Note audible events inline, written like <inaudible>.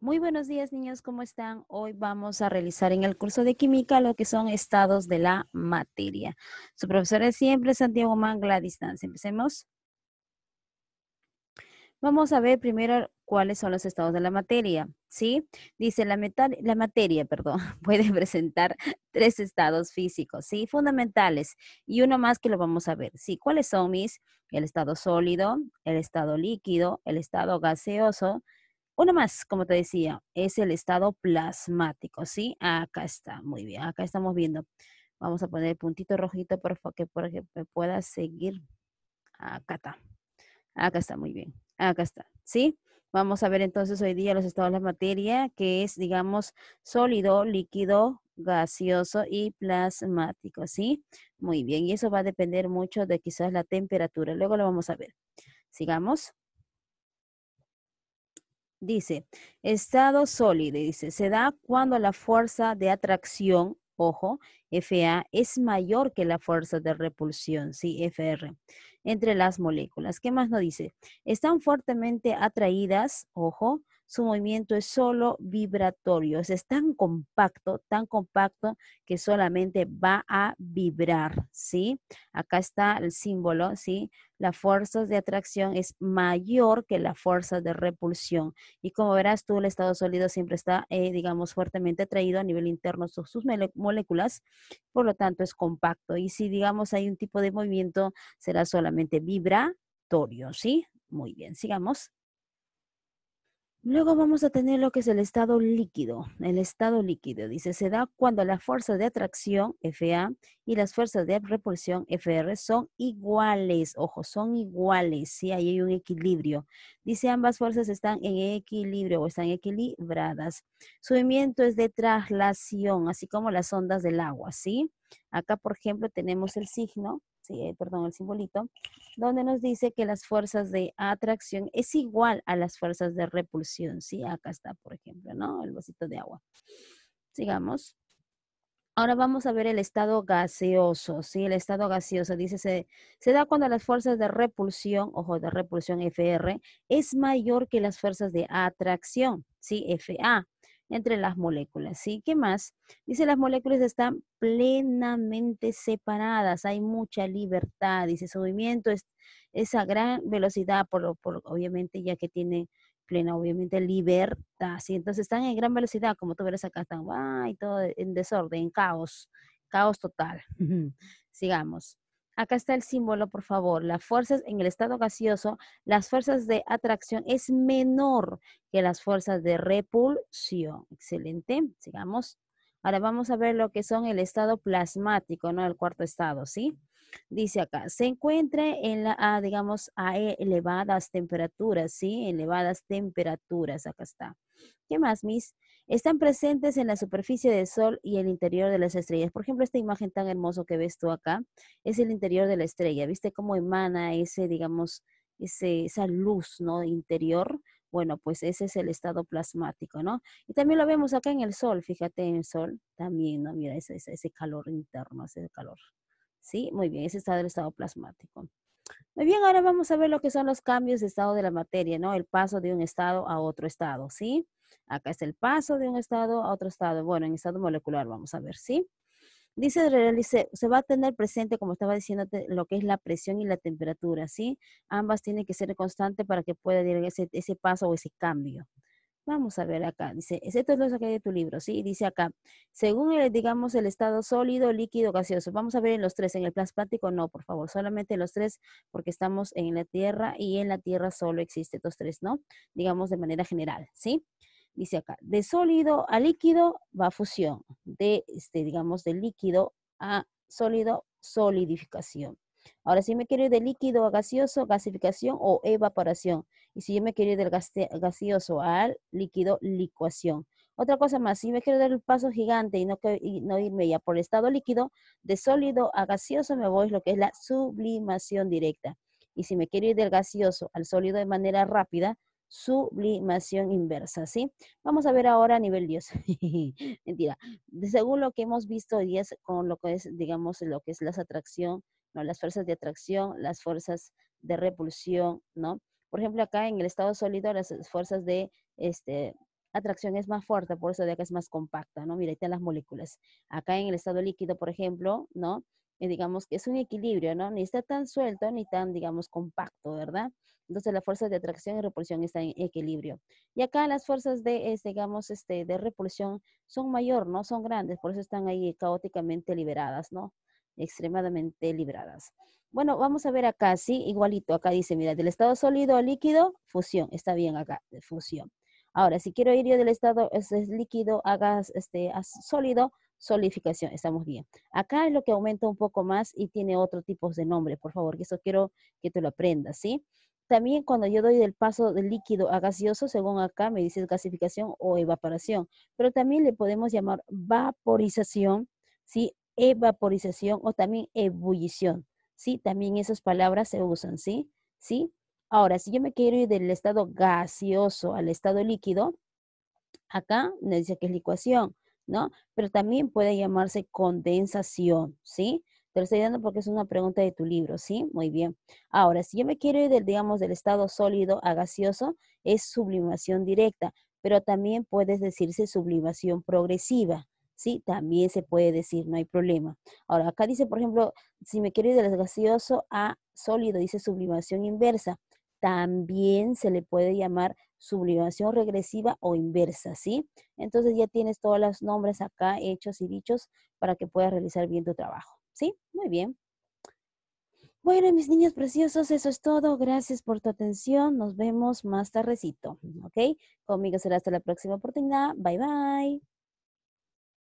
Muy buenos días niños, ¿cómo están? Hoy vamos a realizar en el curso de química lo que son estados de la materia. Su profesor es siempre Santiago Mangla a distancia. Empecemos. Vamos a ver primero cuáles son los estados de la materia, ¿sí? Dice, la, la materia, perdón, <laughs> puede presentar tres estados físicos, ¿sí? Fundamentales y uno más que lo vamos a ver, ¿sí? ¿Cuáles son mis? El estado sólido, el estado líquido, el estado gaseoso, una más, como te decía, es el estado plasmático, ¿sí? Acá está, muy bien, acá estamos viendo. Vamos a poner el puntito rojito para que, para que me pueda seguir. Acá está. Acá está, muy bien. Acá está, ¿sí? Vamos a ver entonces hoy día los estados de la materia, que es, digamos, sólido, líquido, gaseoso y plasmático, ¿sí? Muy bien, y eso va a depender mucho de quizás la temperatura. Luego lo vamos a ver. Sigamos. Dice, estado sólido, dice, se da cuando la fuerza de atracción, ojo, FA, es mayor que la fuerza de repulsión, sí, FR, entre las moléculas. ¿Qué más nos dice? Están fuertemente atraídas, ojo, su movimiento es solo vibratorio, es tan compacto, tan compacto que solamente va a vibrar, ¿sí? Acá está el símbolo, ¿sí? La fuerza de atracción es mayor que la fuerza de repulsión. Y como verás tú, el estado sólido siempre está, eh, digamos, fuertemente atraído a nivel interno sus, sus moléculas, por lo tanto es compacto. Y si, digamos, hay un tipo de movimiento, será solamente vibratorio, ¿sí? Muy bien, sigamos. Luego vamos a tener lo que es el estado líquido. El estado líquido, dice, se da cuando las fuerzas de atracción, FA, y las fuerzas de repulsión, FR, son iguales. Ojo, son iguales, ¿sí? Ahí hay un equilibrio. Dice, ambas fuerzas están en equilibrio o están equilibradas. Su movimiento es de traslación, así como las ondas del agua, ¿sí? Acá, por ejemplo, tenemos el signo eh, perdón, el simbolito, donde nos dice que las fuerzas de atracción es igual a las fuerzas de repulsión, ¿sí? Acá está, por ejemplo, ¿no? El vasito de agua. Sigamos. Ahora vamos a ver el estado gaseoso, ¿sí? El estado gaseoso, dice, se, se, da cuando las fuerzas de repulsión, ojo, de repulsión FR, es mayor que las fuerzas de atracción, ¿sí? FA entre las moléculas. ¿sí? ¿Qué más? Dice, las moléculas están plenamente separadas, hay mucha libertad, dice, su movimiento es, esa gran velocidad, por, por obviamente ya que tiene plena, obviamente, libertad, ¿sí? Entonces están en gran velocidad, como tú verás acá, están, y Todo en desorden, en caos, caos total. <laughs> Sigamos. Acá está el símbolo, por favor. Las fuerzas en el estado gaseoso, las fuerzas de atracción es menor que las fuerzas de repulsión. Excelente. Sigamos. Ahora vamos a ver lo que son el estado plasmático, ¿no? El cuarto estado, ¿sí? Dice acá, se encuentra en la, a, digamos, a e, elevadas temperaturas, ¿sí? Elevadas temperaturas, acá está. ¿Qué más, Miss? Están presentes en la superficie del Sol y el interior de las estrellas. Por ejemplo, esta imagen tan hermosa que ves tú acá es el interior de la estrella. ¿Viste cómo emana ese, digamos, ese, esa luz ¿no? interior? Bueno, pues ese es el estado plasmático, ¿no? Y también lo vemos acá en el Sol, fíjate en el Sol también, ¿no? Mira ese, ese calor interno, ese calor. ¿Sí? Muy bien, ese está del estado plasmático. Muy bien, ahora vamos a ver lo que son los cambios de estado de la materia, ¿no? El paso de un estado a otro estado, ¿sí? Acá es el paso de un estado a otro estado. Bueno, en estado molecular vamos a ver, ¿sí? Dice, se va a tener presente, como estaba diciéndote, lo que es la presión y la temperatura, ¿sí? Ambas tienen que ser constantes para que pueda llegar ese, paso o ese cambio. Vamos a ver acá, dice, esto es lo que hay de tu libro, ¿sí? Dice acá, según, el, digamos, el estado sólido, líquido, gaseoso. Vamos a ver en los tres, en el plasmático no, por favor, solamente los tres, porque estamos en la Tierra y en la Tierra solo existe estos tres, ¿no? Digamos de manera general, ¿sí? sí dice acá, de sólido a líquido va fusión, de, este, digamos, de líquido a sólido, solidificación. Ahora, si me quiero ir de líquido a gaseoso, gasificación o evaporación. Y si yo me quiero ir del gaseoso al líquido, licuación. Otra cosa más, si me quiero dar el paso gigante y no, y no irme ya por el estado líquido, de sólido a gaseoso me voy lo que es la sublimación directa. Y si me quiero ir del gaseoso al sólido de manera rápida, sublimación inversa, ¿sí? Vamos a ver ahora a nivel Dios. <laughs> Mentira. Según lo que hemos visto hoy día con lo que es, digamos, lo que es las atracción, ¿no? Las fuerzas de atracción, las fuerzas de repulsión, ¿no? Por ejemplo, acá en el estado sólido, las fuerzas de este, atracción es más fuerte, por eso de acá es más compacta, ¿no? Mira, ahí están las moléculas. Acá en el estado líquido, por ejemplo, ¿no? digamos que es un equilibrio, ¿no? Ni está tan suelto ni tan, digamos, compacto, ¿verdad? Entonces las fuerzas de atracción y repulsión están en equilibrio. Y acá las fuerzas de, digamos, este, de repulsión son mayor, ¿no? Son grandes, por eso están ahí caóticamente liberadas, ¿no? Extremadamente liberadas. Bueno, vamos a ver acá, sí, igualito, acá dice, mira, del estado sólido a líquido, fusión, está bien acá, fusión. Ahora, si quiero ir yo del estado líquido a gas, este, a sólido, solidificación, estamos bien. Acá es lo que aumenta un poco más y tiene otro tipo de nombre, por favor, que eso quiero que te lo aprendas, ¿sí? También cuando yo doy del paso del líquido a gaseoso, según acá me dice gasificación o evaporación, pero también le podemos llamar vaporización, ¿sí? Evaporización o también ebullición, ¿sí? También esas palabras se usan, ¿sí? ¿Sí? Ahora, si yo me quiero ir del estado gaseoso al estado líquido, acá me dice que es licuación. ¿no? Pero también puede llamarse condensación, ¿sí? Te lo estoy dando porque es una pregunta de tu libro, ¿sí? Muy bien. Ahora, si yo me quiero ir del, digamos, del estado sólido a gaseoso, es sublimación directa, pero también puedes decirse sublimación progresiva, ¿sí? También se puede decir, no hay problema. Ahora, acá dice, por ejemplo, si me quiero ir del gaseoso a sólido, dice sublimación inversa, también se le puede llamar sublimación regresiva o inversa, ¿sí? Entonces ya tienes todos los nombres acá hechos y dichos para que puedas realizar bien tu trabajo, ¿sí? Muy bien. Bueno, mis niños preciosos, eso es todo. Gracias por tu atención. Nos vemos más tardecito, ¿ok? Conmigo será hasta la próxima oportunidad. Bye, bye.